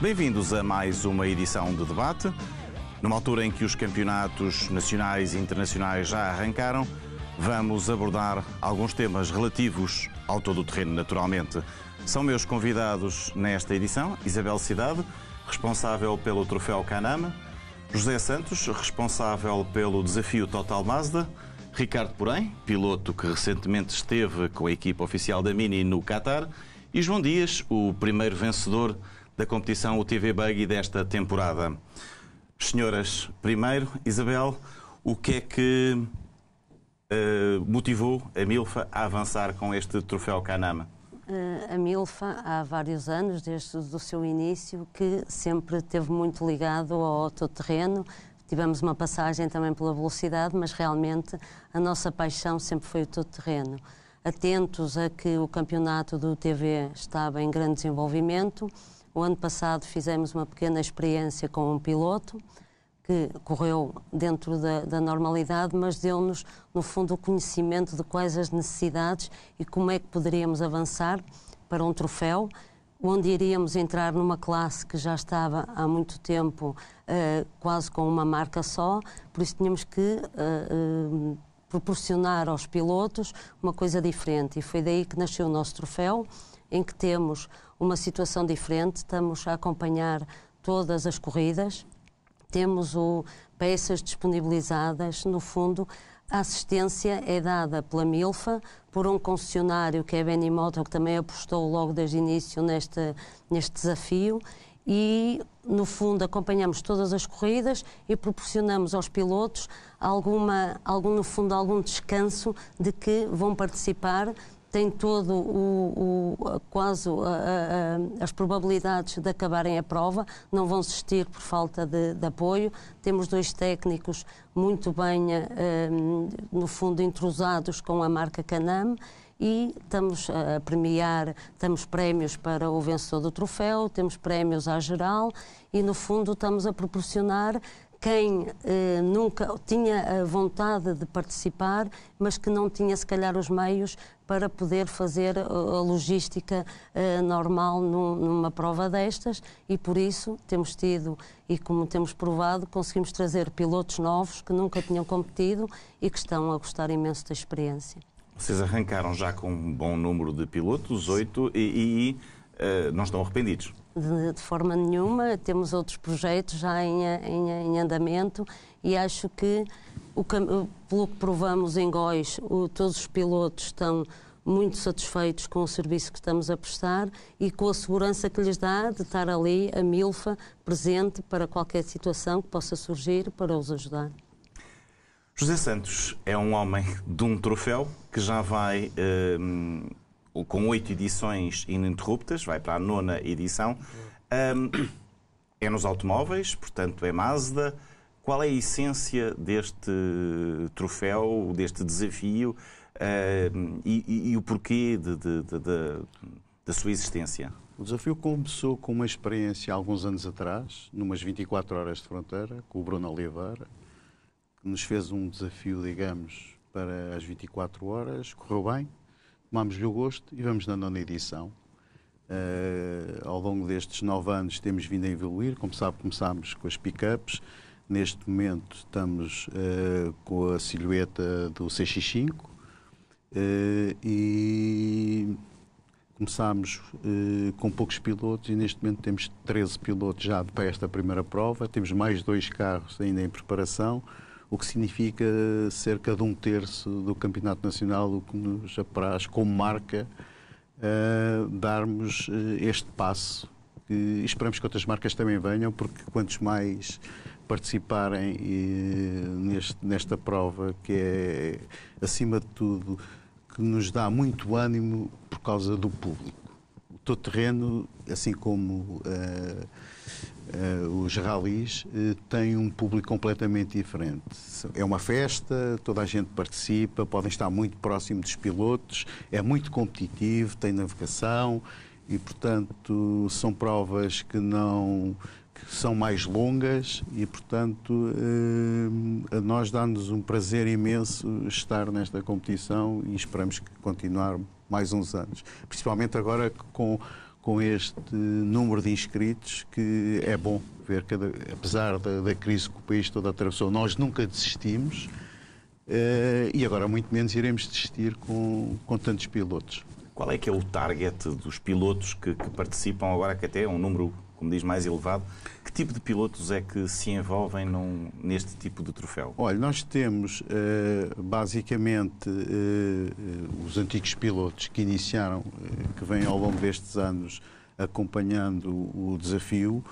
Bem-vindos a mais uma edição de debate. Numa altura em que os campeonatos nacionais e internacionais já arrancaram, vamos abordar alguns temas relativos ao todo o terreno, naturalmente. São meus convidados nesta edição Isabel Cidade, responsável pelo Troféu Canama, José Santos, responsável pelo Desafio Total Mazda, Ricardo Porém, piloto que recentemente esteve com a equipa oficial da Mini no Qatar, e João Dias, o primeiro vencedor da competição UTV Buggy desta temporada. Senhoras, primeiro, Isabel, o que é que uh, motivou a Milfa a avançar com este troféu Canama? Eh, a Milfa há vários anos, desde o seu início, que sempre esteve muito ligado ao terreno. Tivemos uma passagem também pela velocidade, mas realmente a nossa paixão sempre foi o todo terreno. Atentos a que o campeonato do TV estava em grande desenvolvimento. O ano passado fizemos uma pequena experiência com um piloto que correu dentro da, da normalidade, mas deu-nos, no fundo, o conhecimento de quais as necessidades e como é que poderíamos avançar para um troféu, onde iríamos entrar numa classe que já estava há muito tempo eh, quase com uma marca só, por isso tínhamos que. Eh, eh, proporcionar aos pilotos uma coisa diferente. E foi daí que nasceu o nosso troféu, em que temos uma situação diferente, estamos a acompanhar todas as corridas, temos o peças disponibilizadas, no fundo, a assistência é dada pela Milfa, por um concessionário que é a Motor, que também apostou logo desde o início neste, neste desafio. E, no fundo, acompanhamos todas as corridas e proporcionamos aos pilotos alguma, algum, no fundo, algum descanso de que vão participar tem todo o, o quase as probabilidades de acabarem a prova, não vão desistir por falta de, de apoio. Temos dois técnicos muito bem, eh, hum, no fundo, intrusados com a marca Canam e estamos a premiar, temos prémios para o vencedor do troféu, temos prémios à geral e, no fundo, estamos a proporcionar quem eh, nunca tinha a vontade de participar, mas que não tinha se calhar os meios para poder fazer eh, a logística eh, normal numa prova destas e por isso temos tido e como temos provado, conseguimos trazer pilotos novos que nunca tinham competido e que estão a gostar imenso da experiência. Vocês arrancaram já com um bom número de pilotos, oito, e, e uh, não estão arrependidos? de, de, forma nenhuma. Temos outros projetos já em, em, em andamento e acho que, o, pelo que provamos em Góis, o, todos os pilotos estão muito satisfeitos com o serviço que estamos a prestar e com a segurança que lhes dá de estar ali, a Milfa, presente para qualquer situação que possa surgir para os ajudar. José Santos é um homem de um troféu que já vai. Uh com oito edições ininterruptas, vai para a nona edição. Um, é nos automóveis, portanto é Mazda. Qual é a essência deste troféu, deste desafio e, e, e, o porquê da sua existência? O desafio começou com uma experiência há alguns anos atrás, numas 24 horas de fronteira, com o Bruno Oliveira, que nos fez um desafio, digamos, para as 24 horas, correu bem, tomámos-lhe o gosto e vamos na nona edição. Uh, ao longo destes nove anos temos vindo a evoluir, como sabe, começámos com as pick-ups, neste momento estamos uh, com a silhueta do CX5 uh, eh, e começámos com poucos pilotos e neste momento temos 13 pilotos já para esta primeira prova, temos mais dois carros ainda em preparação o que significa cerca de um terço do campeonato nacional, o que nos apraz como marca uh, darmos eh, este passo. E esperamos que outras marcas também venham, porque quantos mais participarem e, eh, neste, nesta prova, que é, acima de tudo, que nos dá muito ânimo por causa do público. O terreno, assim como. Uh, Uh, os ralis uh, têm um público completamente diferente. É uma festa, toda a gente participa, podem estar muito próximo dos pilotos, é muito competitivo, tem navegação e, portanto, são provas que não que são mais longas e, portanto, uh, a nós dá-nos um prazer imenso estar nesta competição e esperamos que continuar mais uns anos, principalmente agora com com este número de inscritos, que é bom ver, que, apesar da, da crise que o país todo atravessou, nós nunca desistimos uh, e agora muito menos iremos desistir com, com tantos pilotos. Qual é que é o target dos pilotos que, que participam agora, que até é um número como diz, mais elevado. Que tipo de pilotos é que se envolvem num, neste tipo de troféu? Olha, nós temos eh, basicamente eh, eh, os antigos pilotos que iniciaram, que vêm ao longo destes anos acompanhando o desafio.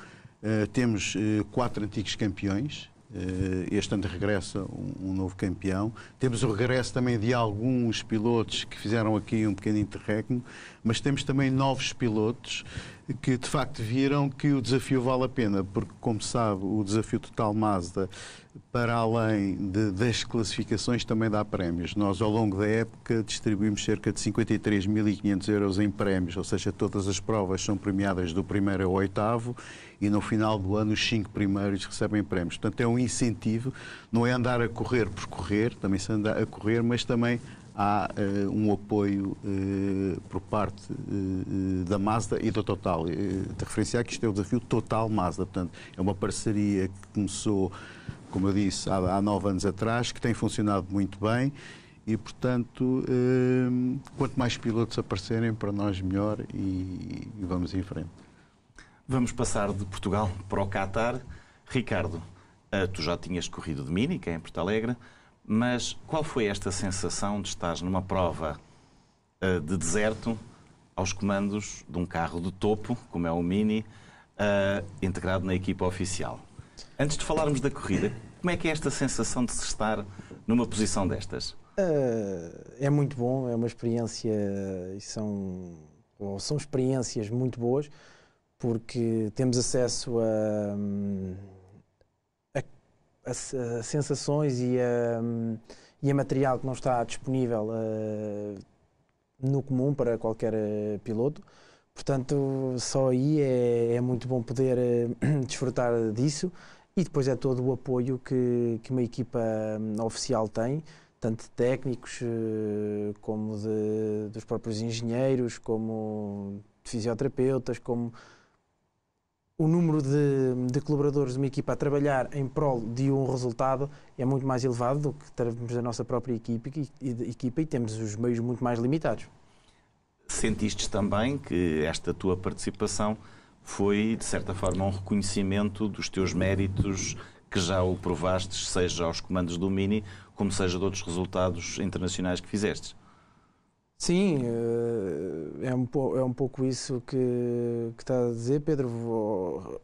temos quatro antigos campeões, eh, este ano regressa um novo campeão. Temos o regresso também de alguns pilotos que fizeram aqui um pequeno interregno, mas temos também novos pilotos que de facto viram que o desafio vale a pena, porque, como sabe, o desafio total Mazda, para além de, das classificações, também dá prémios. Nós, ao longo da época, distribuímos cerca de 53.500 euros em prémios, ou seja, todas as provas são premiadas do primeiro ao oitavo e no final do ano os cinco primeiros recebem prémios. Portanto, é um incentivo, não é andar a correr por correr, também se anda a correr, mas também há uh, um apoio uh, por parte uh, da Mazda e da Total. de referenciar que isto é o desafio Total Mazda, portanto, é uma parceria que começou, como eu disse, há, há nove anos atrás, que tem funcionado muito bem e, portanto, quanto mais pilotos aparecerem, para nós melhor e vamos em frente. Vamos passar de Portugal para o Catar. Ricardo, ah, tu já tinhas corrido de é em Porto Alegre, mas qual foi esta sensação de estar numa prova ah, de deserto aos comandos de um carro de topo, como é o Mini, ah, integrado na equipa oficial? Antes de falarmos da corrida, como é que é esta sensação de se estar numa posição destas? é muito bom, é uma experiência e são, são experiências muito boas porque temos acesso a, hum, a, a, a sensações e a, hum, e a material que não está disponível eh, no comum para qualquer eh, piloto. Portanto, só aí é, é muito bom poder eh, desfrutar disso e depois é todo o apoio que, que uma equipa hum, oficial tem, tanto de técnicos como de, dos próprios engenheiros, como de fisioterapeutas, como o número de, de, colaboradores de uma equipa a trabalhar em prol de um resultado é muito mais elevado do que termos a nossa própria equipa e, e, equipa, e temos os meios muito mais limitados. Sentiste também que esta tua participação foi, de certa forma, um reconhecimento dos teus méritos que já o provaste, seja aos comandos do Mini, como seja de outros resultados internacionais que fizestes? Sim, eh, é um, pouco, é um pouco isso que, que está a dizer, Pedro.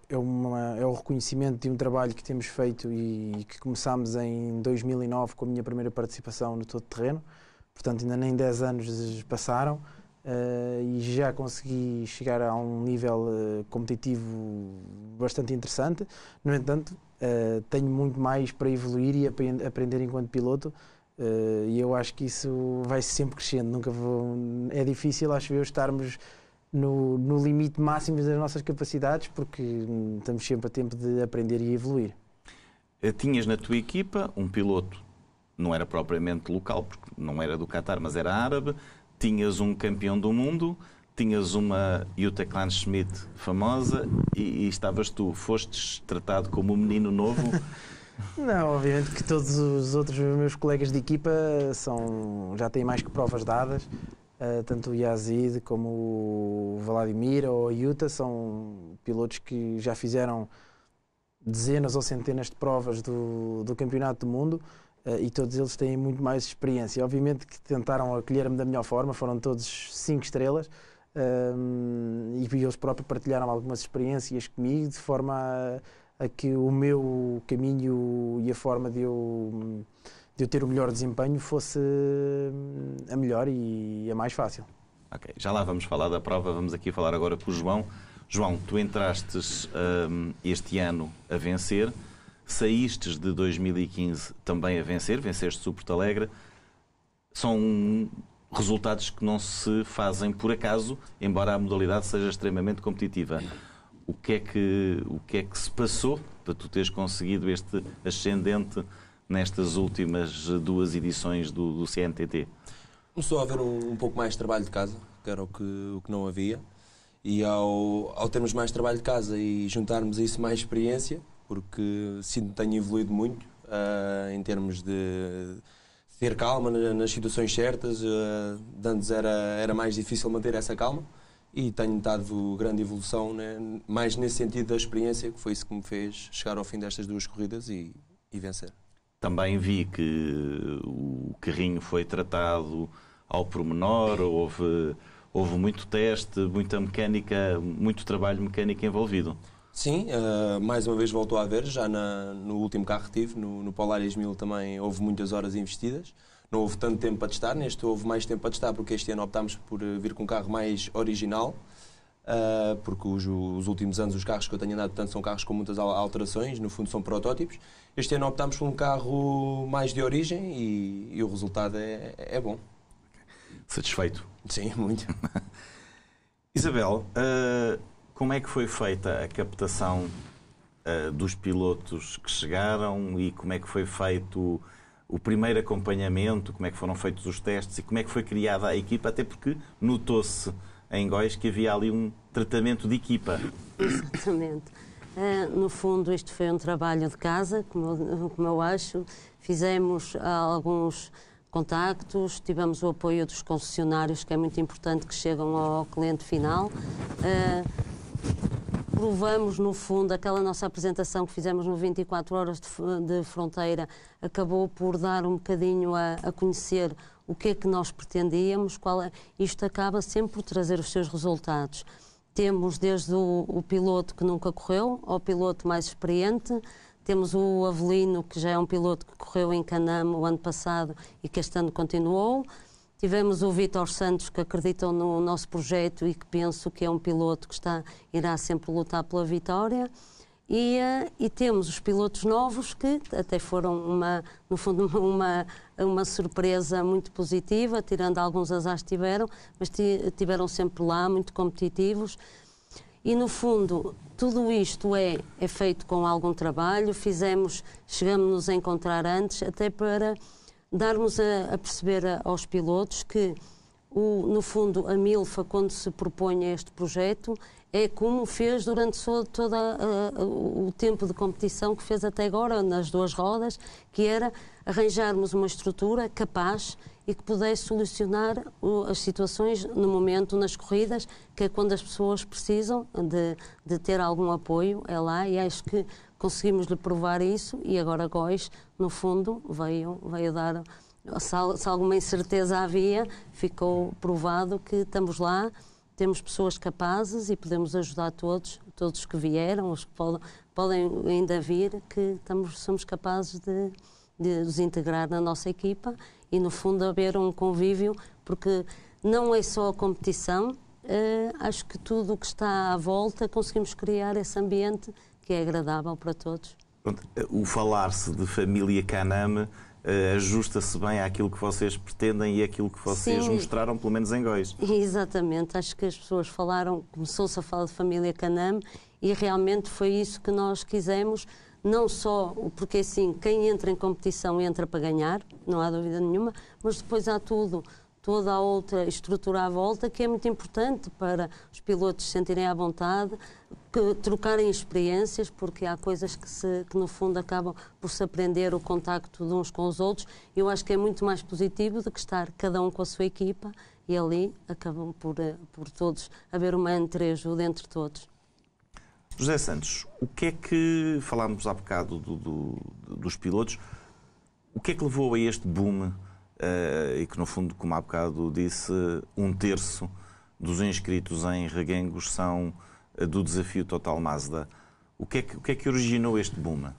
É, uma, é o reconhecimento de um trabalho que temos feito e que começámos em 2009 com a minha primeira participação no Todo Terreno. Portanto, ainda nem 10 anos passaram eh, e já consegui chegar a um nível eh, competitivo bastante interessante. No entanto, tenho muito mais para evoluir e aprender enquanto piloto. Eh, e eu acho que isso vai sempre crescendo. Nunca vou... É difícil, acho eu, estarmos no, no limite máximo das nossas capacidades, porque hum, estamos sempre a tempo de aprender e evoluir. Eh, tinhas na tua equipa um piloto, não era propriamente local, porque não era do Qatar, mas era árabe, tinhas um campeão do mundo, tinhas uma Jutta Klein Schmidt famosa e, e, estavas tu, fostes tratado como um menino novo Não, obviamente que todos os outros meus colegas de equipa são, já têm mais que provas dadas. Uh, tanto o Yazid como o Vladimir ou a Yuta são pilotos que já fizeram dezenas ou centenas de provas do, do Campeonato do Mundo uh, e todos eles têm muito mais experiência. Obviamente que tentaram acolher-me da melhor forma, foram todos cinco estrelas. Ah, e eles próprios partilharam algumas experiências comigo de forma a, a que o meu caminho e a forma de eu, de eu ter o melhor desempenho fosse hum, a melhor e a mais fácil. Ok, já lá vamos falar da prova, vamos aqui falar agora com o João. João, tu entrastes um, este ano a vencer, saístes de 2015 também a vencer, venceste o Porto Alegre. São resultados que não se fazem por acaso, embora a modalidade seja extremamente competitiva o que é que, o que, é que se passou para tu teres conseguido este ascendente nestas últimas duas edições do, do CNTT? Começou a haver um, um, pouco mais de trabalho de casa, que era o que, o que não havia, e ao, ao termos mais trabalho de casa e juntarmos isso mais experiência, porque sinto que tenho evoluído muito uh, em termos de ter calma nas, nas situações certas, uh, antes era, era mais difícil manter essa calma, e tenho dado grande evolução, né? mais nesse sentido da experiência, que foi isso que me fez chegar ao fim destas duas corridas e, e vencer. Também vi que o carrinho foi tratado ao pormenor, houve, houve muito teste, muita mecânica, muito trabalho mecânico envolvido. Sim, uh, mais uma vez voltou a haver, já na, no último carro que tive, no, no Polaris 1000 também houve muitas horas investidas não houve tanto tempo para testar, neste houve mais tempo para testar, porque este ano optámos por eh, vir com um carro mais original, uh, porque os, os, últimos anos os carros que eu tenho andado tanto são carros com muitas alterações, no fundo são protótipos. Este ano optámos por um carro mais de origem e, e o resultado é, é bom. Satisfeito? Sim, muito. Isabel, uh, como é que foi feita a captação uh, dos pilotos que chegaram e como é que foi feito o primeiro acompanhamento, como é que foram feitos os testes e como é que foi criada a equipa, até porque notou-se em Góis que havia ali um tratamento de equipa. Exatamente. Uh, no fundo, este foi um trabalho de casa, como, como eu acho. Fizemos alguns contactos, tivemos o apoio dos concessionários, que é muito importante que chegam ao cliente final. Uh, aprovamos, no fundo, aquela nossa apresentação que fizemos no 24 Horas de, de Fronteira, acabou por dar um bocadinho a, a, conhecer o que é que nós pretendíamos, qual é, isto acaba sempre por trazer os seus resultados. Temos desde o, o piloto que nunca correu ao piloto mais experiente, temos o Avelino, que já é um piloto que correu em Canam o ano passado e que este ano continuou. Tivemos o Vítor Santos, que acreditam no nosso projeto e que penso que é um piloto que está, irá sempre lutar pela vitória. E, eh, e temos os pilotos novos que até foram, uma, no fundo, uma, uma surpresa muito positiva, tirando alguns azares que tiveram, mas tiveram sempre lá, muito competitivos. E no fundo, tudo isto é, é feito com algum trabalho, fizemos, chegamos-nos a encontrar antes, até para darmos a, a perceber a, aos pilotos que, o, no fundo, a MILFA, quando se propõe a este projeto, é como fez durante todo o tempo de competição que fez até agora, nas duas rodas, que era arranjarmos uma estrutura capaz e que pudesse solucionar as situações no momento, nas corridas, que é quando as pessoas precisam de, de ter algum apoio, é lá, e acho que conseguimos lhe provar isso e agora Góis, no fundo, veio, veio dar. Se, se alguma incerteza havia, ficou provado que estamos lá, temos pessoas capazes e podemos ajudar todos, todos que vieram, os que podem, podem ainda vir, que estamos, somos capazes de, de os integrar na nossa equipa e, no fundo, haver um convívio, porque não é só a competição, uh, acho que tudo o que está à volta conseguimos criar esse ambiente que é agradável para todos. O falar-se de família Caname eh, ajusta-se bem àquilo que vocês pretendem e àquilo que vocês Sim. mostraram, pelo menos em Góis. Exatamente, acho que as pessoas falaram, começou-se a falar de família Caname e realmente foi isso que nós quisemos, não só porque assim, quem entra em competição entra para ganhar, não há dúvida nenhuma, mas depois há tudo, toda a outra estrutura à volta que é muito importante para os pilotos se sentirem à vontade, trocarem experiências, porque há coisas que, se, que, no fundo acabam por se aprender o contacto de uns com os outros. Eu acho que é muito mais positivo do que estar cada um com a sua equipa e ali acabam por, eh, por todos haver uma entreajuda entre todos. José Santos, o que é que falámos há bocado do, do, dos pilotos? O que é que levou a este boom uh, e que, no fundo, como há bocado disse, um terço dos inscritos em Reguengos são do desafio Total Mazda. O que é que, que, é que originou este boom?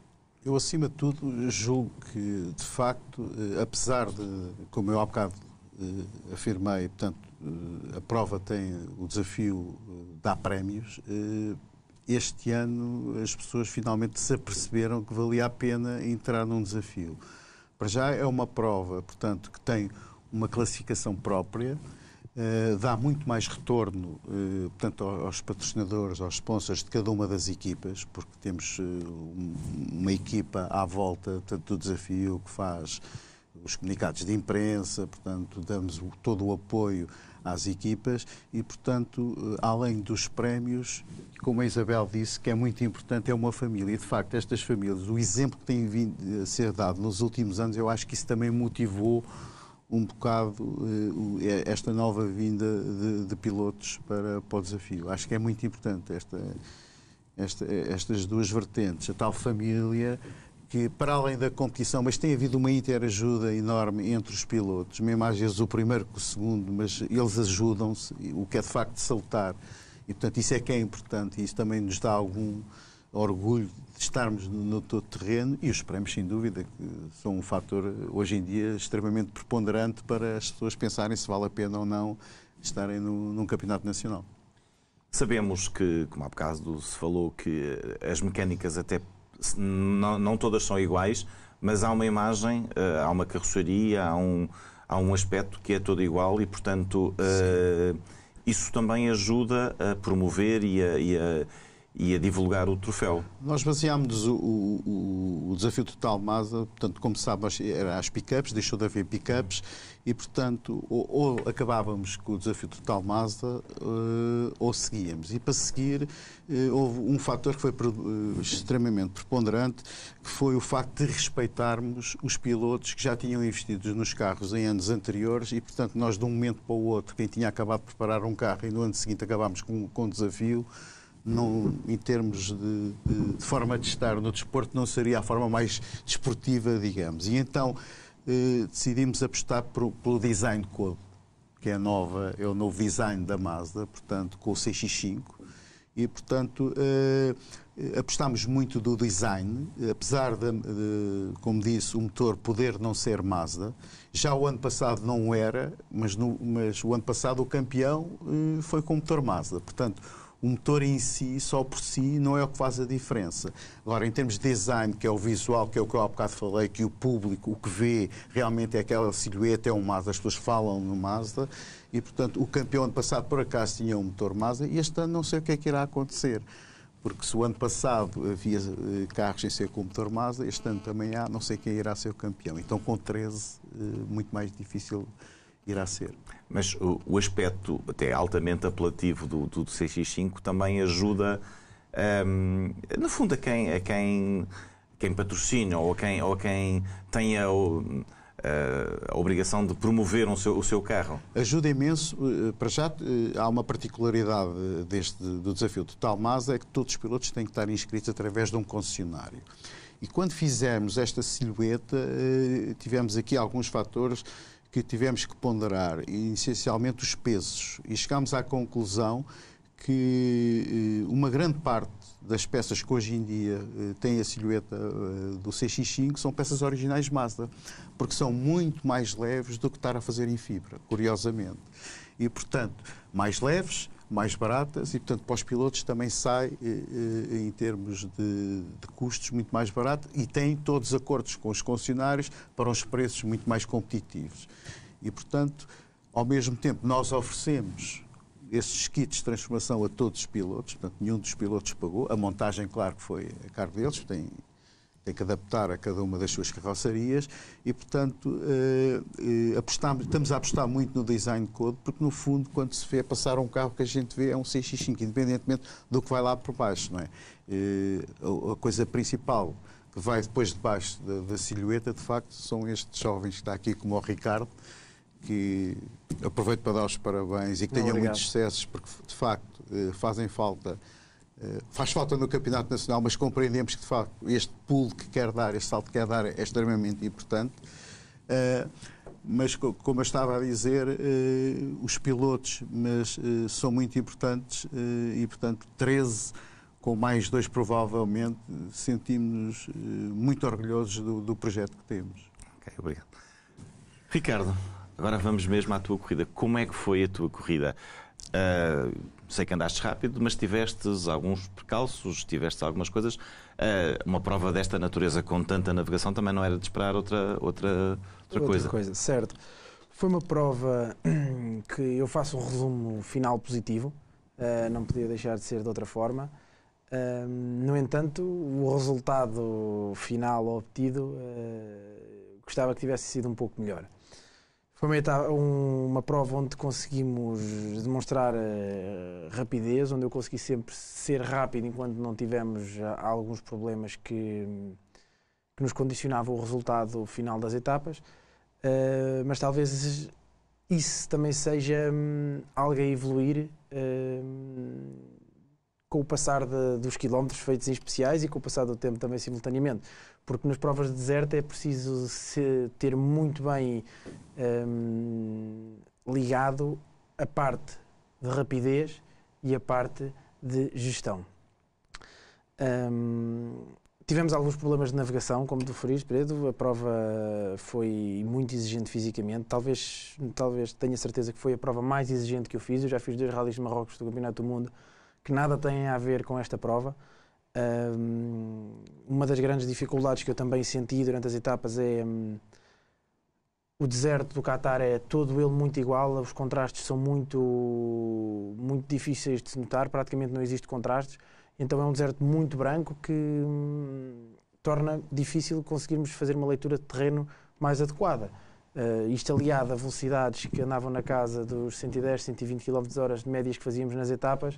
Eu, acima de tudo, julgo que, de facto, eh, apesar de, como eu há bocado eh, afirmei, portanto, eh, a prova tem o desafio dá prémios. Este ano as pessoas finalmente se aperceberam que valia a pena entrar num desafio. Para já é uma prova, portanto, que tem uma classificação própria eh, dá muito mais retorno, eh, portanto, aos patrocinadores, aos sponsors de cada uma das equipas, porque temos eh, uma equipa à volta portanto, do desafio que faz os comunicados de imprensa, portanto, damos todo o apoio às equipas e, portanto, além dos prémios, como a Isabel disse, que é muito importante, é uma família. E, de facto, estas famílias, o exemplo que tem vindo a ser dado nos últimos anos, eu acho que isso também motivou um bocado eh, é esta nova vinda de, de pilotos para, para, o desafio. Acho que é muito importante esta, esta, estas duas vertentes, a tal família que para além da competição, mas tem havido uma interajuda enorme entre os pilotos, mesmo às vezes o primeiro com o segundo, mas eles ajudam-se, o que é de facto salutar. E portanto isso é que é importante e isso também nos dá algum, orgulho de estarmos no todo terreno e os prémios, sem dúvida, que são um fator, eh, hoje em dia, extremamente preponderante para as pessoas pensarem se vale a pena ou não estarem no, num campeonato nacional. Sabemos que, como há bocado se falou, que eh, as mecânicas até não, não todas são iguais, mas há uma imagem, eh, há uma carroceria, há um, há um aspecto que é todo igual e, portanto, uh, isso também ajuda a promover e a, e a e a divulgar o troféu. Nós baseámos o, o, o desafio total Masa, portanto, como sabe, era as pick-ups, deixou de haver pick-ups e, portanto, ou, ou, acabávamos com o desafio total Masa eh, ou seguíamos. E para seguir eh, houve um fator que foi eh, extremamente preponderante, que foi o facto de respeitarmos os pilotos que já tinham investido nos carros em anos anteriores e, portanto, nós de um momento para o outro, quem tinha acabado de preparar um carro e no ano seguinte acabámos com, com um desafio, não, em termos de, de, de, forma de estar no desporto, não seria a forma mais desportiva, digamos. E então eh, decidimos apostar por, pelo design code, que é, nova, é o novo design da Mazda, portanto, com o CX5. E, portanto, eh, apostámos muito do design, apesar de, de, como disse, o motor poder não ser Mazda. Já o ano passado não era, mas, no, mas o ano passado o campeão eh, foi com o motor Mazda. Portanto, o motor em si, só por si, não é o que faz a diferença. Agora, em termos de design, que é o visual, que é o que eu há bocado falei, que o público, o que vê, realmente é aquela silhueta, é um Mazda, as pessoas falam no Mazda, e, portanto, o campeão ano passado, por acaso, tinha um motor Mazda, e este ano não sei o que é que irá acontecer. Porque se o ano passado havia eh, carros em ser com motor Mazda, este ano também há, não sei quem irá ser o campeão. Então, com 13, eh, muito mais difícil irá ser. Mas o, o aspecto até altamente apelativo do, do, do CX5 também ajuda, um, no fundo, a quem, a quem, quem patrocina ou a quem, ou a quem tem a, a, a obrigação de promover um seu, o seu carro. Ajuda imenso. Eh, para já, eh, há uma particularidade deste, do desafio Tal MASA, é que todos os pilotos têm que estar inscritos através de um concessionário. E quando fizemos esta silhueta, eh, tivemos aqui alguns fatores que tivemos que ponderar, e, essencialmente os pesos, e chegámos à conclusão que eh, uma grande parte das peças que hoje em dia eh, têm a silhueta eh, do CX-5 são peças originais Mazda, porque são muito mais leves do que estar a fazer em fibra, curiosamente. E, portanto, mais leves, mais baratas e, portanto, para os pilotos também sai, eh, eh, em termos de, de custos, muito mais barato e tem todos acordos com os concessionários para os preços muito mais competitivos. E, portanto, ao mesmo tempo, nós oferecemos esses kits de transformação a todos os pilotos, portanto, nenhum dos pilotos pagou. A montagem, claro que foi a cargo deles, tem tem que adaptar a cada uma das suas carroçarias e, portanto, eh, eh, apostamos, estamos a apostar muito no design code, porque, no fundo, quando se vê passar um carro, que a gente vê é um 6x5, independentemente do que vai lá por baixo, não é? Eh, a, coisa principal que vai depois debaixo da, da silhueta, de facto, são estes jovens que está aqui, como o Ricardo, que aproveito para dar os parabéns e que tenham muitos sucessos, porque, de facto, fazem falta eh, faz falta no Campeonato Nacional, mas compreendemos que, de facto, este pulo que quer dar, este salto que quer dar, é extremamente importante. Eh, mas, como eu estava a dizer, eh, os pilotos mas, são muito importantes e, portanto, 13 com mais dois, provavelmente, sentimos-nos muito orgulhosos do, do, projeto que temos. Ok, obrigado. Ricardo, agora vamos mesmo à tua corrida. Como é que foi a tua corrida? Uh sei que andaste rápido, mas tiveste alguns percalços, tiveste algumas coisas. Ah, uma prova desta natureza com tanta navegação também não era de esperar outra, outra, outra, outra coisa. coisa. Certo. Foi uma prova hum, que eu faço um resumo final positivo, ah, não podia deixar de ser de outra forma. Ah, no entanto, o resultado final obtido gostava que tivesse sido um pouco melhor. Foi uma, etapa, uma prova onde conseguimos demonstrar eh, rapidez, onde eu consegui sempre ser rápido enquanto não tivemos eh, alguns problemas que, que nos condicionavam o resultado final das etapas. Uh, mas talvez isso também seja um, algo a evoluir. Uh, com o passar de, dos quilómetros feitos em especiais e com o passar do tempo também simultaneamente. Porque nas provas de deserto é preciso se, ter muito bem hum, ligado a parte de rapidez e a parte de gestão. Hum, tivemos alguns problemas de navegação, como tu feriste, Pedro. A prova foi muito exigente fisicamente. Talvez, talvez tenha certeza que foi a prova mais exigente que eu fiz. Eu já fiz dois rallies de Marrocos do Campeonato do Mundo que nada têm a ver com esta prova. uma das grandes dificuldades que eu também senti durante as etapas é hum, o deserto do Qatar é todo ele muito igual, os contrastes são muito, muito difíceis de se notar, praticamente não existe contrastes, então é um deserto muito branco que hum, torna difícil conseguirmos fazer uma leitura de terreno mais adequada. Uh, isto aliado a velocidades que andavam na casa dos 110, 120 km/h de médias que fazíamos nas etapas,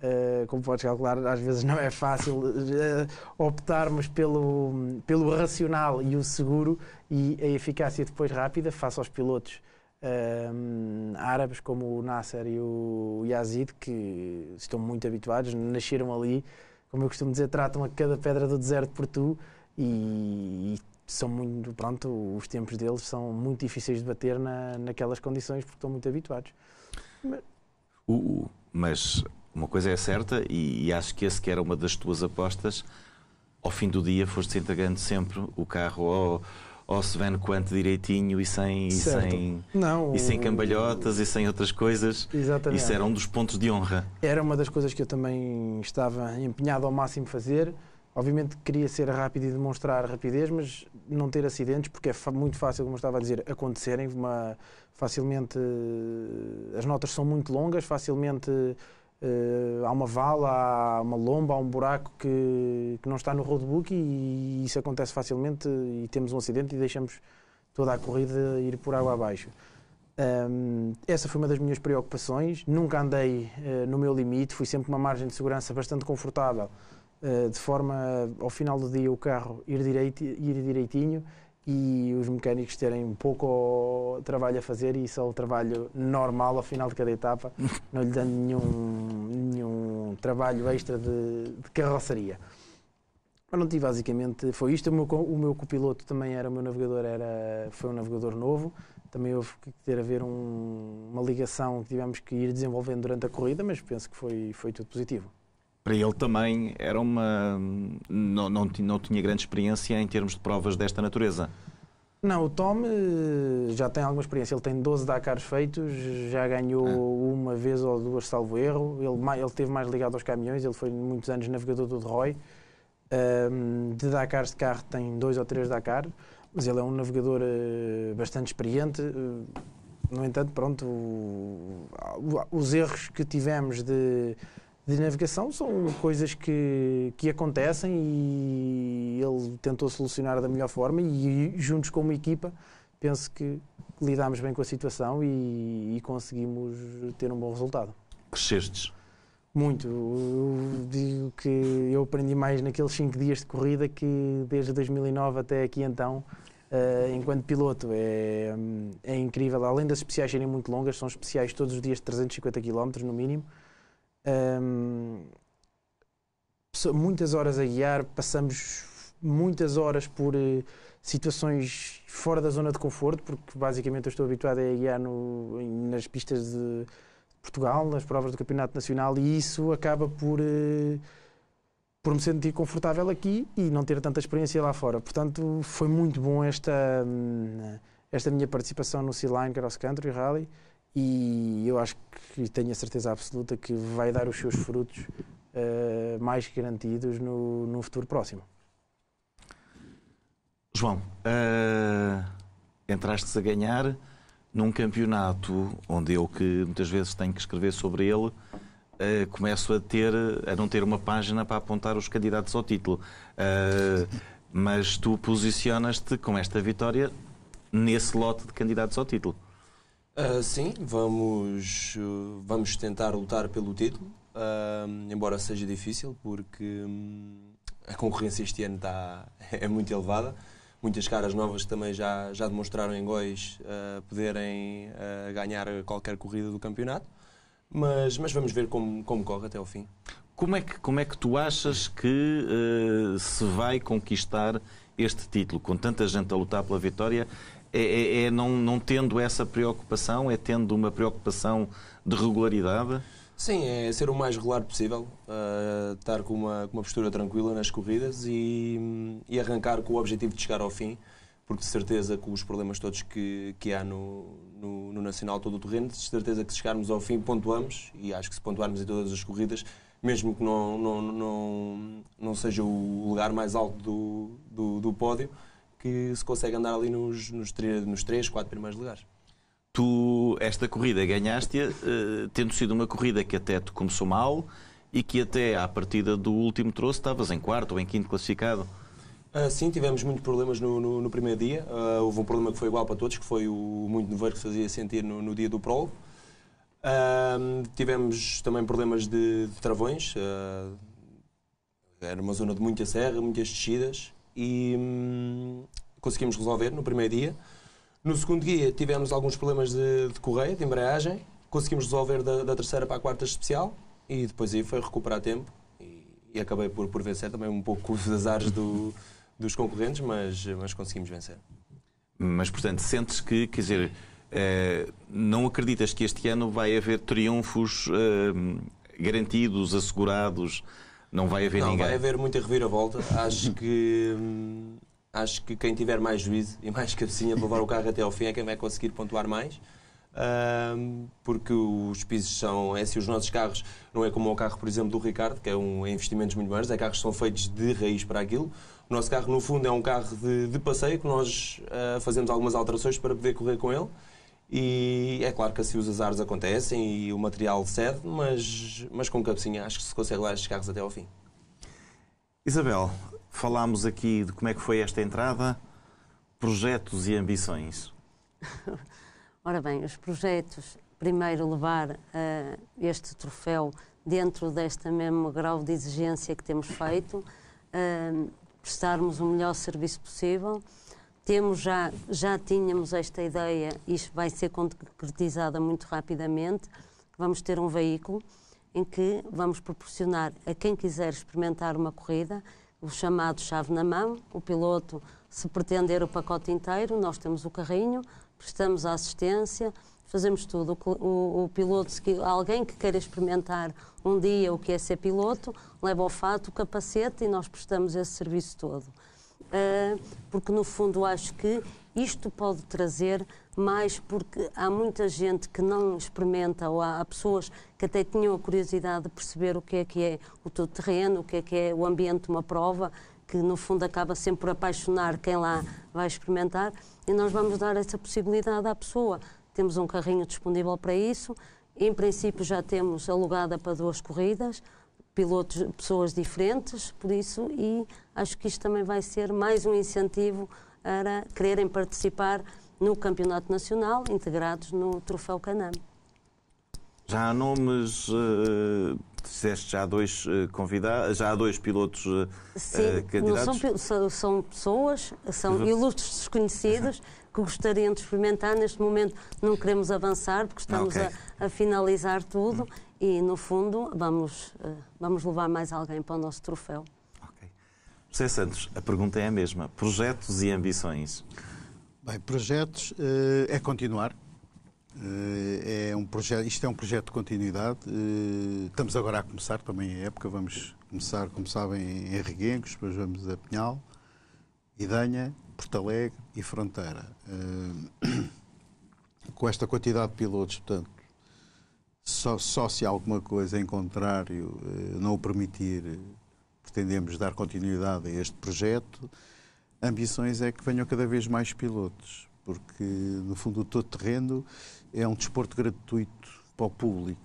Uh, como podes calcular, às vezes não é fácil uh, eh, optarmos pelo, pelo racional e o seguro e a eficácia depois rápida face aos pilotos uh, árabes como o Nasser e o Yazid, que estão muito habituados, nasceram ali, como eu costumo dizer, tratam a cada pedra do deserto por tu e, e são muito, pronto, os tempos deles são muito difíceis de bater na, naquelas condições porque estão muito habituados. Mas, mas uma coisa é certa e, e, acho que esse que era uma das tuas apostas, ao fim do dia foste entregando sempre o carro ao, ao Sven Quanto direitinho e sem, e sem, Não, e sem cambalhotas e sem outras coisas. Exatamente. Isso era um dos pontos de honra. Era uma das coisas que eu também estava empenhado ao máximo fazer. Obviamente queria ser rápido e demonstrar rapidez, mas não ter acidentes, porque é muito fácil, como eu estava a dizer, acontecerem. Uma, facilmente eh, as notas são muito longas, facilmente eh, há uma vala, há uma lomba, há um buraco que, que não está no roadbook e, e, isso acontece facilmente e temos um acidente e deixamos toda a corrida ir por água abaixo. Um, essa foi uma das minhas preocupações. Nunca andei uh, no meu limite, fui sempre uma margem de segurança bastante confortável, uh, de forma ao final do dia o carro ir, direito, ir direitinho e os mecânicos terem pouco trabalho a fazer e só é o trabalho normal ao final de cada etapa, não lhe dando nenhum, nenhum trabalho extra de, de carroçaria. Mas não tive basicamente, foi isto. O meu, o meu copiloto também era, o meu navegador era, foi um navegador novo. Também houve que ter a ver um, uma ligação que tivemos que ir desenvolvendo durante a corrida, mas penso que foi, foi tudo positivo para ele também era uma. Não, não, não tinha grande experiência em termos de provas desta natureza. Não, o Tom eh, já tem alguma experiência. Ele tem 12 Dakar feitos, já ganhou ah. uma vez ou duas, salvo erro. Ele, ele teve mais ligado aos caminhões, ele foi muitos anos navegador do Roy. Um, de Dakar de carro tem dois ou três Dakar, mas ele é um navegador uh, bastante experiente. Uh, no entanto, pronto, o, o, os erros que tivemos de de navegação são coisas que, que acontecem e ele tentou solucionar da melhor forma e, juntos juntos como equipa penso que lidámos bem com a situação e, e conseguimos ter um bom resultado. Crescestes? Muito. Eu digo que eu aprendi mais naqueles 5 dias de corrida que desde 2009 até aqui então, uh, enquanto piloto. É, é incrível. Além das especiais serem muito longas, são especiais todos os dias de 350 km no mínimo muitas horas a guiar, passamos muitas horas por uh, situações fora da zona de conforto, porque basicamente eu estou habituado a guiar no, nas pistas de Portugal, nas provas do Campeonato Nacional, e isso acaba por. Uh, por me sentir confortável aqui e não ter tanta experiência lá fora. Portanto, foi muito bom esta, hum, esta minha participação no Sea Line Cross Country Rally e eu acho que tenho a certeza absoluta que vai dar os seus frutos uh, mais garantidos no, no futuro próximo. João, uh, entraste a ganhar num campeonato onde eu, que muitas vezes tenho que escrever sobre ele, uh, começo a, ter, a não ter uma página para apontar os candidatos ao título. mas tu posicionas-te com esta vitória nesse lote de candidatos ao título. Uh, sim, vamos, uh, vamos tentar lutar pelo título, uh, embora seja difícil, porque um, a concorrência este ano tá, é muito elevada. Muitas caras novas também já, já demonstraram em Góis ah, poderem ganhar qualquer corrida do campeonato, mas, mas vamos ver como, como corre até o fim. Como é que, como é que tu achas que se vai conquistar este título, com tanta gente a lutar pela vitória é, é, é, não, não tendo essa preocupação, é tendo uma preocupação de regularidade? Sim, é ser o mais regular possível, uh, estar com uma, com uma postura tranquila nas corridas e, e arrancar com o objetivo de chegar ao fim, porque de certeza com os problemas todos que, que há no, no, no Nacional todo o terreno, de certeza que se chegarmos ao fim pontuamos, e acho que se pontuarmos em todas as corridas, mesmo que não, não, não, não seja o lugar mais alto do, do, do pódio, que se consegue andar ali nos, nos, nos 3, 4 primeiros lugares. Tu, esta corrida, ganhaste a eh, tendo sido uma corrida que até te começou mal e que até à partida do último troço estavas em quarto ou em quinto classificado. Ah, sim, tivemos muitos problemas no, no, no primeiro dia. Uh, houve um problema que foi igual para todos, que foi o muito nevoeiro que se fazia sentir no, no dia do prólogo. Ah, tivemos também problemas de, de travões. era uma zona de muita serra, muitas descidas e hum, conseguimos resolver no primeiro dia. No segundo dia tivemos alguns problemas de, de correia, de embreagem, conseguimos resolver da, da, terceira para a quarta especial e depois aí foi recuperar tempo e, e acabei por, por vencer também um pouco os azares do, dos concorrentes, mas, mas conseguimos vencer. Mas, portanto, sentes que, quer dizer, eh, não acreditas que este ano vai haver triunfos eh, garantidos, assegurados, não vai haver não, ninguém. Vai haver muita reviravolta. Acho uhum. que. Hum, acho que quem tiver mais juízo e mais cabecinha para levar o carro até ao fim é quem vai conseguir pontuar mais. Um, porque os pisos são. É assim, os nossos carros não é como o carro, por exemplo, do Ricardo, que é um é investimentos muito maiores, é carros que são feitos de raiz para aquilo. O nosso carro, no fundo, é um carro de, de passeio que nós uh, fazemos algumas alterações para poder correr com ele. E é claro que assim os azares acontecem e o material cede, mas, mas com cabecinha acho que se consegue lá estes carros até ao fim. Isabel, falámos aqui de como é que foi esta entrada, projetos e ambições. Ora bem, os projetos, primeiro levar uh, este troféu dentro desta mesmo grau de exigência que temos feito, uh, prestarmos o melhor serviço possível temos já, já tínhamos esta ideia, isto vai ser concretizada muito rapidamente, vamos ter um veículo em que vamos proporcionar a quem quiser experimentar uma corrida o chamado chave na mão, o piloto, se pretender o pacote inteiro, nós temos o carrinho, prestamos a assistência, fazemos tudo. O, o, o piloto, alguém que queira experimentar um dia o que é ser piloto, leva o fato, o capacete e nós prestamos esse serviço todo. Ah, porque no fundo acho que isto pode trazer mais porque há muita gente que não experimenta ou há, pessoas que até tinham a curiosidade de perceber o que é que é o teu terreno, o que é que é o ambiente de uma prova, que no fundo acaba sempre por apaixonar quem lá vai experimentar e nós vamos dar essa possibilidade à pessoa. Temos um carrinho disponível para isso. Em princípio já temos alugada para duas corridas, pilotos, pessoas diferentes, por isso, e acho que isto também vai ser mais um incentivo para quererem participar no Campeonato Nacional, integrados no Troféu Canam. Já há nomes, uh, disseste, já há dois uh, eh, convidados, já há dois pilotos uh, Sim, candidatos? Sim, são, são, pessoas, são uhum. ilustres desconhecidos que gostariam de experimentar. Neste momento não queremos avançar porque estamos ah, okay. a, a, finalizar tudo. Hum e, no fundo, vamos, eh, vamos levar mais alguém para o nosso troféu. Ok. José Santos, a pergunta é a mesma. Projetos e ambições? Bem, projetos eh, é continuar. Eh, é um projeto, isto é um projeto de continuidade. Estamos agora a começar também a é época. Vamos começar, como sabem, em Reguengos, depois vamos a Pinhal, Idanha, Porto Alegre e Fronteira. Com esta quantidade de pilotos, portanto, só, só se alguma coisa em contrário eh, não o permitir, eh, pretendemos dar continuidade a este projeto. Ambições é que venham cada vez mais pilotos, porque no fundo o todo terreno é um desporto gratuito para o público.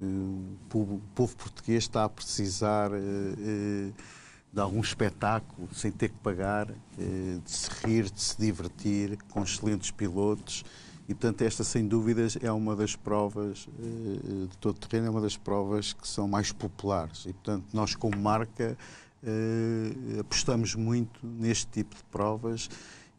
Eh, o povo português está a precisar de algum espetáculo, sem ter que pagar, de se rir, de se divertir, com excelentes pilotos e, portanto, esta, sem dúvidas, é uma das provas uh, de todo terreno, é uma das provas que são mais populares. E, portanto, nós, como marca, uh, apostamos muito neste tipo de provas.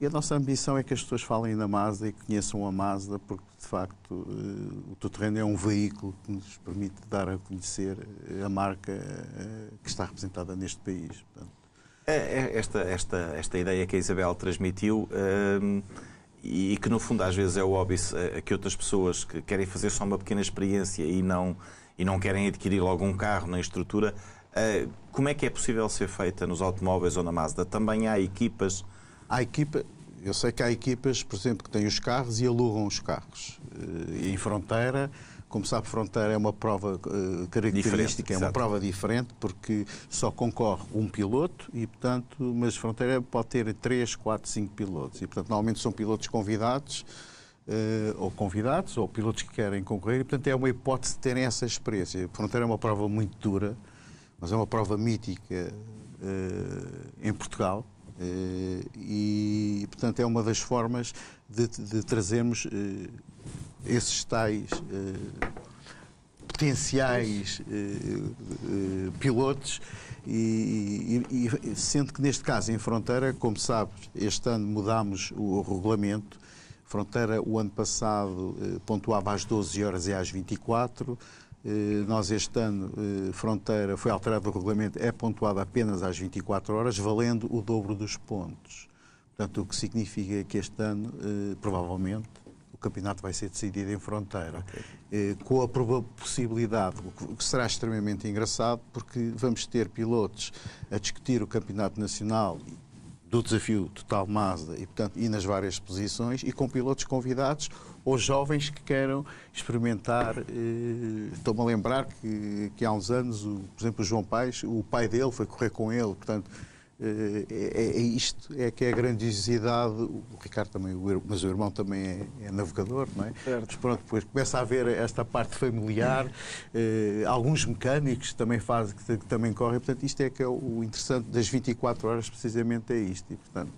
E a nossa ambição é que as pessoas falem da Mazda e conheçam a Mazda, porque de facto uh, o terreno é um veículo que nos permite dar a conhecer a marca uh, que está representada neste país. Portanto. É, é esta, esta, esta ideia que a Isabel transmitiu. Uh e que no fundo às vezes é o óbvio eh, que outras pessoas que querem fazer só uma pequena experiência e não, e não querem adquirir logo um carro na estrutura, eh, como é que é possível ser feita nos automóveis ou na Mazda? Também há equipas? Há equipa, eu sei que há equipas, por exemplo, que têm os carros e alugam os carros. Eh, em fronteira, como sabe, Fronteira é uma prova uh, característica, é uma prova diferente, porque só concorre um piloto e, portanto, mas Fronteira pode ter 3, 4, 5 pilotos. E, portanto, normalmente são pilotos convidados Uh, ou convidados ou pilotos que querem concorrer, e portanto é uma hipótese de terem essa experiência. A fronteira é uma prova muito dura, mas é uma prova mítica uh, em Portugal. Uh, e, portanto, é uma das formas de, de trazermos esses tais eh, potenciais eh, eh, pilotos e, e, e, sendo que neste caso em fronteira, como sabes, este ano mudámos o, o regulamento. Fronteira o ano passado eh, pontuava às 12 horas e às 24. Eh, nós este ano, eh, Fronteira, foi alterado o regulamento, é pontuado apenas às 24 horas, valendo o dobro dos pontos. Portanto, o que significa que este ano, provavelmente, o campeonato vai ser decidido em fronteira, eh, com a possibilidade, o que será extremamente engraçado, porque vamos ter pilotos a discutir o campeonato nacional do desafio total Mazda e, portanto, e nas várias posições e com pilotos convidados ou jovens que queiram experimentar. Eh, estou-me a lembrar que, que há uns anos, o, por exemplo, o João Paes, o pai dele foi correr com ele, portanto, é, é, isto, é que é a grandiosidade. O Ricardo também, o, mas o irmão também é, é navegador, não é? Certo. Mas pronto, depois começa a haver esta parte familiar, alguns mecânicos também fazem, que, que, também correm. Portanto, isto é que é o interessante das 24 horas, precisamente é isto. E, portanto,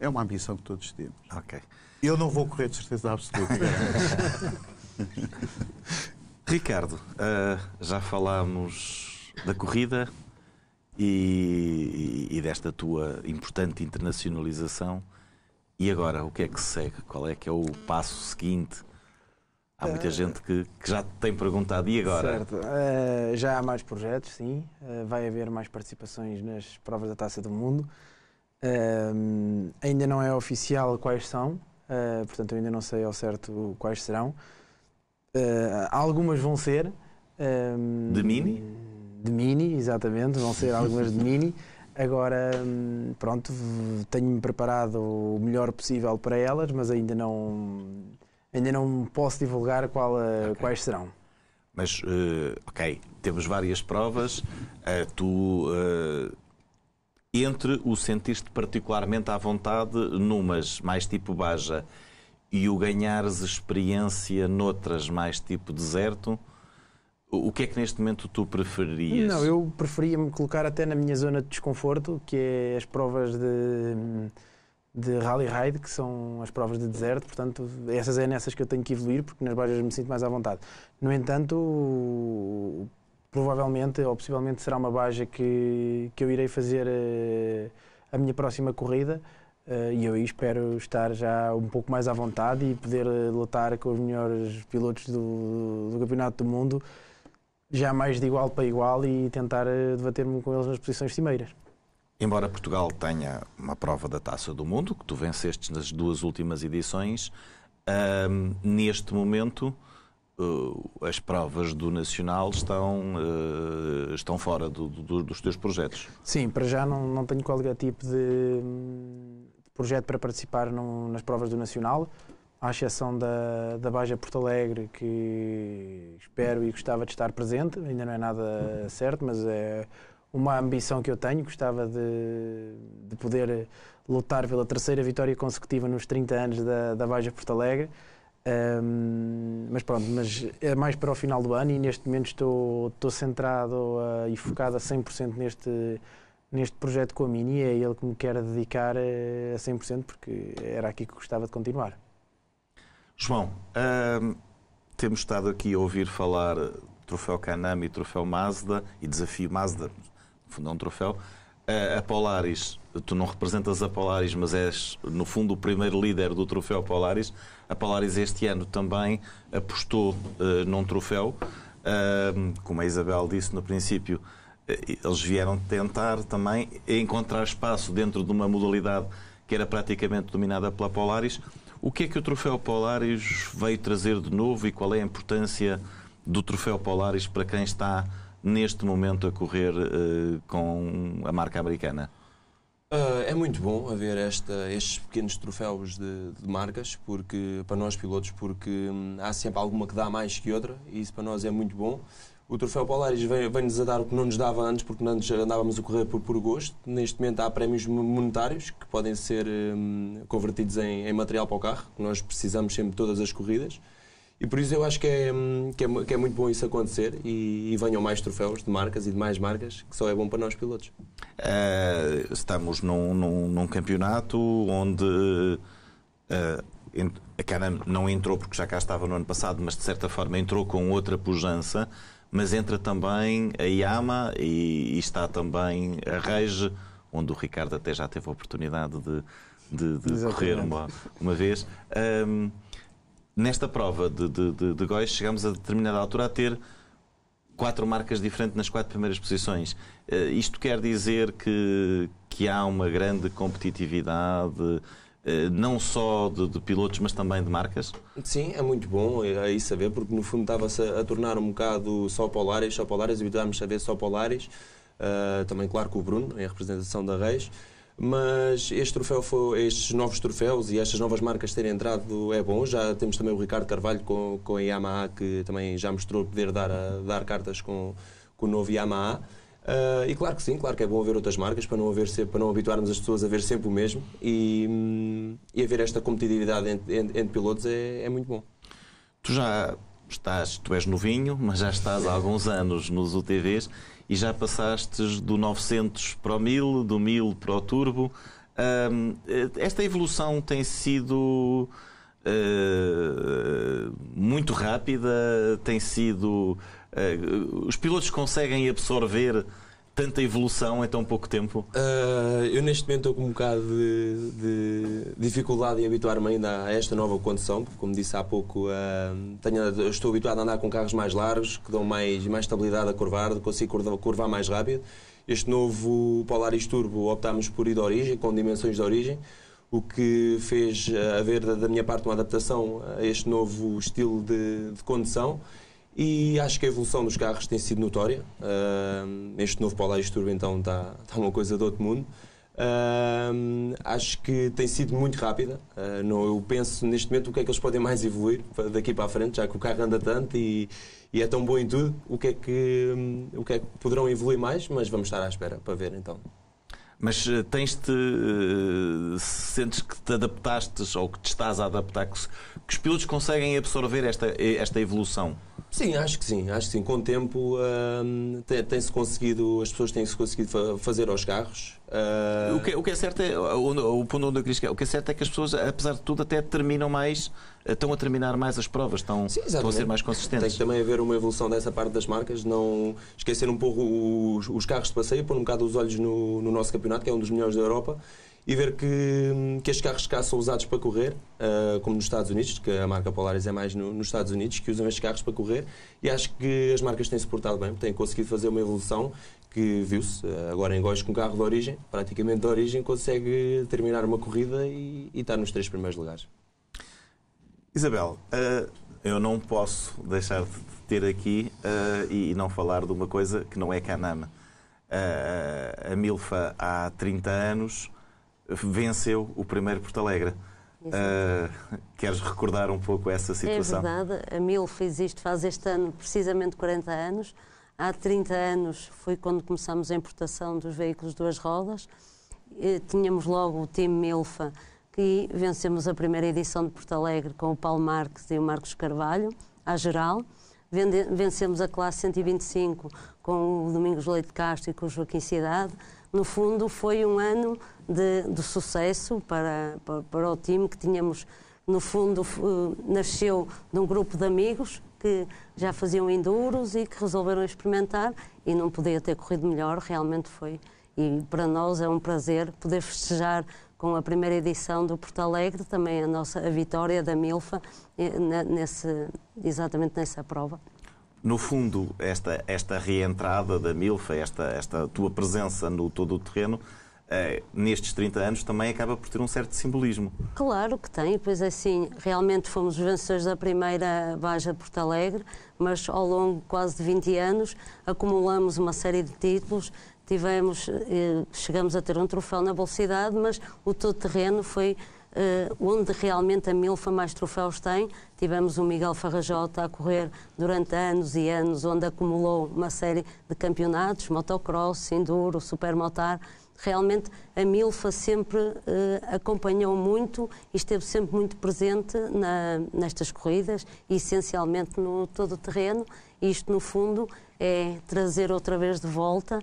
é uma ambição que todos temos. Ok. Eu não vou correr de certeza absoluta. Ricardo, uh, já falámos da corrida, e, e, desta tua importante internacionalização. E agora, o que é que segue? Qual é que é o passo seguinte? Há muita uh, gente que, que, já te tem perguntado, e agora? Certo, uh, já há mais projetos, sim. Uh, vai haver mais participações nas provas da Taça do Mundo. ainda não é oficial quais são, portanto, eu ainda não sei ao certo quais serão. algumas vão ser. de mini? de mini, exatamente, vão ser algumas de mini. Agora, hum, pronto, tenho-me preparado o melhor possível para elas, mas ainda não, ainda não posso divulgar qual, eh, okay. quais serão. Mas, uh, ok, temos várias provas. Uh, tu, uh, entre o sentiste particularmente à vontade numas mais tipo Baja e o ganhares experiência noutras mais tipo deserto, o que é que neste momento tu preferias? Não, eu preferia me colocar até na minha zona de desconforto, que é as provas de, de rally ride, que são as provas de deserto, portanto, essas é nessas que eu tenho que evoluir, porque nas baixas me sinto mais à vontade. No entanto, provavelmente ou possivelmente será uma baixa que, que eu irei fazer a, eh, a minha próxima corrida. Uh, e eu aí espero estar já um pouco mais à vontade e poder eh, lutar com os melhores pilotos do, do Campeonato do Mundo já mais de igual para igual e tentar eh, debater-me com eles nas posições cimeiras. Embora Portugal tenha uma prova da Taça do Mundo, que tu venceste nas duas últimas edições, um, neste momento uh, as provas do Nacional estão, uh, estão fora do, do, dos teus projetos. Sim, para já não, não tenho qualquer tipo de, hum, projeto para participar nas provas do Nacional à exceção da, da Baja Porto Alegre, que espero e gostava de estar presente, ainda não é nada certo, mas é uma ambição que eu tenho, gostava de, de poder lutar pela terceira vitória consecutiva nos 30 anos da, da Baja Porto Alegre. Um, mas pronto, mas é mais para o final do ano e neste momento estou, estou centrado ah, e focado a 100% neste, neste projeto com a Mini e é ele que me quer dedicar eh, a 100% porque era aqui que gostava de continuar. João, temos estado aqui a ouvir falar troféu Canami, troféu Mazda e desafio Mazda, no fundo é um troféu. Ah, a Polaris, tu não representas a Polaris, mas és no fundo o primeiro líder do troféu Polaris. A Polaris este ano também apostou uh, num troféu, como a Isabel disse no princípio, ah, eles vieram tentar também encontrar espaço dentro de uma modalidade que era praticamente dominada pela Polaris o que é que o Troféu Polaris veio trazer de novo e qual é a importância do Troféu Polaris para quem está neste momento a correr uh, com a marca americana? Uh, é muito bom haver esta, estes pequenos troféus de, de, marcas porque para nós pilotos porque hum, há sempre alguma que dá mais que outra e isso para nós é muito bom o Troféu Polaris vem-nos a dar o que não nos dava antes, porque antes andávamos a correr por, por gosto. Neste momento há prémios monetários que podem ser hum, convertidos em, em, material para o carro, que nós precisamos sempre de todas as corridas. E por isso eu acho que é, hum, que é, que é muito bom isso acontecer e, e, venham mais troféus de marcas e de mais marcas, que só é bom para nós pilotos. Uh, estamos num, num, num, campeonato onde. Uh, a cara não entrou porque já cá estava no ano passado, mas de certa forma entrou com outra pujança mas entra também a Yama e, e está também a Rege, onde o Ricardo até já teve a oportunidade de, de, de correr uma, uma vez. Um, nesta prova de, de, de, de Góis, chegamos a determinada altura a ter quatro marcas diferentes nas quatro primeiras posições. Uh, isto quer dizer que, que há uma grande competitividade eh, não só de, de, pilotos, mas também de marcas? Sim, é muito bom é, é aí saber, porque no fundo estava-se a tornar um bocado só Polares, só Polares, habituámos a ver só Polares, uh, também claro com o Bruno, em representação da Reis, mas este troféu foi, estes novos troféus e estas novas marcas terem entrado é bom, já temos também o Ricardo Carvalho com, com a Yamaha, que também já mostrou poder dar, a, dar cartas com, com o novo Yamaha, Uh, e claro que sim, claro que é bom haver outras marcas para não, haver para não habituarmos as pessoas a ver sempre o mesmo e, um, e haver esta competitividade entre, entre, entre pilotos é, é muito bom. Tu já estás, tu és novinho, mas já estás há alguns anos nos UTVs e já passaste do 900 para o 1000, do 1000 para o turbo. Hum, esta evolução tem sido uh, muito rápida, tem sido eh, os pilotos conseguem absorver tanta evolução em tão pouco tempo? Uh, eu neste momento estou com um bocado de, de dificuldade em habituar-me ainda a esta nova condição, porque como disse há pouco, uh, tenho, estou habituado a andar com carros mais largos, que dão mais, mais estabilidade a curvar, consigo curvar mais rápido. Este novo Polaris Turbo optámos por ir de origem, com dimensões de origem, o que fez haver da minha parte uma adaptação a este novo estilo de, de condução e acho que a evolução dos carros tem sido notória. Uh, este novo Polo Age Turbo, então, está tá uma coisa do outro mundo. Uh, acho que tem sido muito rápida. Uh, não, eu penso neste momento o que é que eles podem mais evoluir daqui para a frente, já que o carro anda tanto e, e é tão bom em tudo. O que, é que, o que é que poderão evoluir mais? Mas vamos estar à espera para ver então. Mas eh, tens-te. Eh, sentes que te adaptaste ou que te estás a adaptar, que, que os pilotos conseguem absorver esta, eh, esta evolução? Sim, acho que sim, acho que sim. Com o tempo uh, tem-se conseguido, as pessoas têm-se conseguido fazer aos carros. Uh... O, que, o, que, é certo é, o, ponto onde eu queria é, o que é certo é que as pessoas, apesar de tudo, até terminam mais, eh, estão a terminar mais as provas, estão, sim, estão a ser mais consistentes. Tem também haver uma evolução dessa parte das marcas, não esquecer um pouco os, os carros de passeio, pôr um bocado os olhos no, no nosso campeonato, que é um dos melhores da Europa e ver que, que estes carros cá são usados para correr, uh, como nos Estados Unidos, que a marca Polaris é mais no, nos Estados Unidos, que usam estes carros para correr e acho que as marcas têm suportado bem, têm conseguido fazer uma evolução que viu-se ah, agora em Góis com carro de origem, praticamente de origem, consegue terminar uma corrida e, e estar nos três primeiros lugares. Isabel, uh, eu não posso deixar de ter aqui uh, e não falar de uma coisa que não é Canama. Uh, a Milfa há 30 anos venceu o primeiro Porto Alegre. Uh, queres recordar um pouco essa é situação? É verdade, a Mil fez isto, faz este ano precisamente 40 anos. Há 30 anos foi quando começamos a importação dos veículos duas rodas. E tínhamos logo o time Milfa que vencemos a primeira edição de Porto Alegre com o Paulo Marques e o Marcos Carvalho, à geral. Vencemos a classe 125 com o Domingos Leite Castro e com o Joaquim Cidade no fundo, foi um ano de, de sucesso para, para, para, o time que tínhamos. No fundo, eh, nasceu de um grupo de amigos que já faziam enduros e que resolveram experimentar e não podia ter corrido melhor, realmente foi. E para nós é um prazer poder festejar com a primeira edição do Porto Alegre, também a nossa a vitória da Milfa eh, nesse, exatamente nessa prova. No fundo, esta, esta reentrada da Milfa, esta, esta tua presença no todo o terreno, eh, nestes 30 anos também acaba por ter um certo simbolismo. Claro que tem, pois assim, realmente fomos vencedores da primeira Baja Porto Alegre, mas ao longo de quase de 20 anos acumulamos uma série de títulos, tivemos, eh, chegamos a ter um troféu na velocidade, mas o todo terreno foi eh, onde realmente a Milfa mais troféus tem. Tivemos o Miguel Farrajota a correr durante anos e anos, onde acumulou uma série de campeonatos, motocross, enduro, supermotar. Realmente a Milfa sempre uh, acompanhou muito e esteve sempre muito presente na, nestas corridas e essencialmente no todo o terreno. Isto, no fundo, é trazer outra vez de volta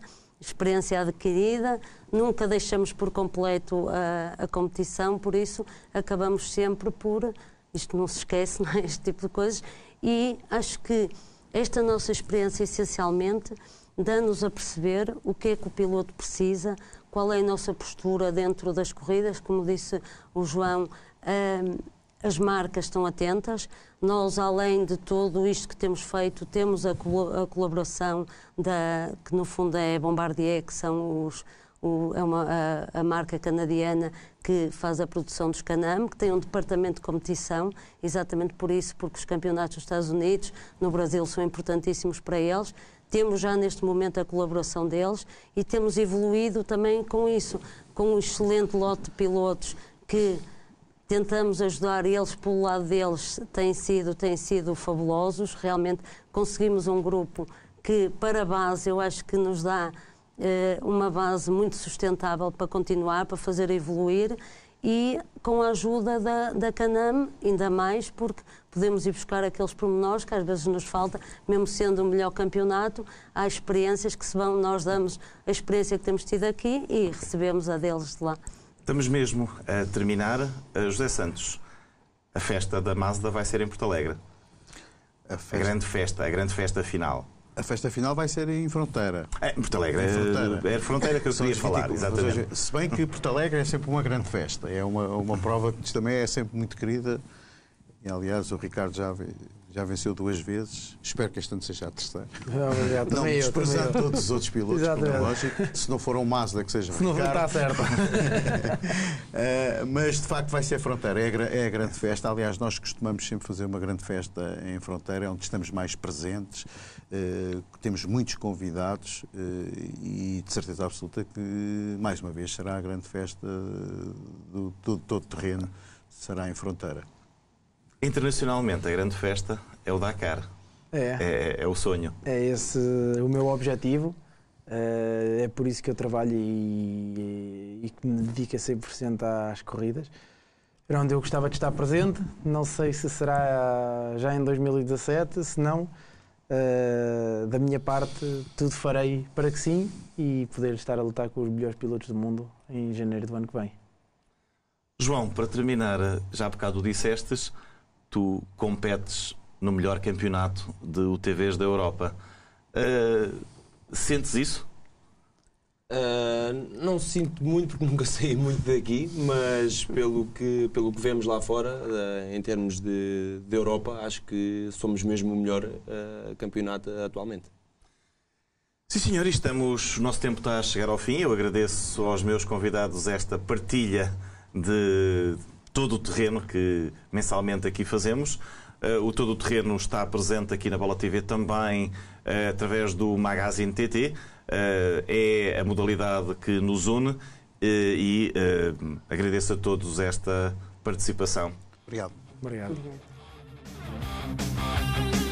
experiência adquirida, nunca deixamos por completo a, a, competição, por isso acabamos sempre por. Isto não se esquece, não é? Este tipo de coisas. E acho que esta nossa experiência, essencialmente, dá-nos a perceber o que é que o piloto precisa, qual é a nossa postura dentro das corridas. Como disse o João, hum, as marcas estão atentas. Nós, além de tudo isto que temos feito, temos a, col a colaboração da, que no fundo é Bombardier, que são os, o, é uma, a, a, marca canadiana que faz a produção dos Canam, que tem um departamento de competição, exatamente por isso, porque os campeonatos dos Estados Unidos, no Brasil, são importantíssimos para eles. Temos já neste momento a colaboração deles e temos evoluído também com isso, com um excelente lote de pilotos que tentamos ajudar eles pelo lado deles, têm sido, têm sido fabulosos, realmente conseguimos um grupo que para a base eu acho que nos dá eh, uma base muito sustentável para continuar, para fazer evoluir e com a ajuda da, da Canam, ainda mais, porque podemos ir buscar aqueles pormenores que às vezes nos falta, mesmo sendo o melhor campeonato, há experiências que se vão, nós damos a experiência que temos tido aqui e recebemos a deles de lá. Estamos mesmo a terminar. Eh, José Santos, a festa da Mazda vai ser em Porto Alegre. A, festa... a grande festa, a grande festa final. A festa final vai ser em Fronteira. É, em Porto Alegre. É, fronteira. É fronteira que eu queria falar, exatamente. se bem que Porto Alegre é sempre uma grande festa. É uma, uma prova que também é sempre muito querida. E, aliás, o Ricardo já já venceu duas vezes, espero que este ano seja a terceira. Não, obrigado. Não também desprezar todos os outros pilotos, como é lógico, se não for um Mazda que seja Se não for, está certo. uh, mas, de facto, vai ser fronteira, é, é a grande festa. Aliás, nós costumamos sempre fazer uma grande festa em fronteira, onde estamos mais presentes, uh, temos muitos convidados uh, e, de certeza absoluta, que, mais uma vez, será a grande festa do, do todo terreno, será em fronteira. Internacionalmente, a grande festa é o Dakar. É. É, é, é o sonho. É esse o meu objetivo. Eh, é por isso que eu trabalho e, que me dedico a 100% às corridas. Era onde eu gostava de estar presente. Não sei se será já em 2017, se não, eh, da minha parte, tudo farei para que sim e poder estar a lutar com os melhores pilotos do mundo em janeiro do ano que vem. João, para terminar, já há bocado dissestes, tu competes no melhor campeonato de UTVs da Europa. Uh, sentes isso? Uh, não sinto muito porque nunca saí muito daqui, mas pelo que, pelo que vemos lá fora, uh, em termos de, de Europa, acho que somos mesmo o melhor uh, campeonato atualmente. Sim, senhor, estamos. O nosso tempo está a chegar ao fim. Eu agradeço aos meus convidados esta partilha de todo o terreno que mensalmente aqui fazemos. Eh, o todo o terreno está presente aqui na Bola TV também eh, através do Magazine TT. Eh, é a modalidade que nos une e agradeço a todos esta participação. Obrigado. Obrigado. Obrigado.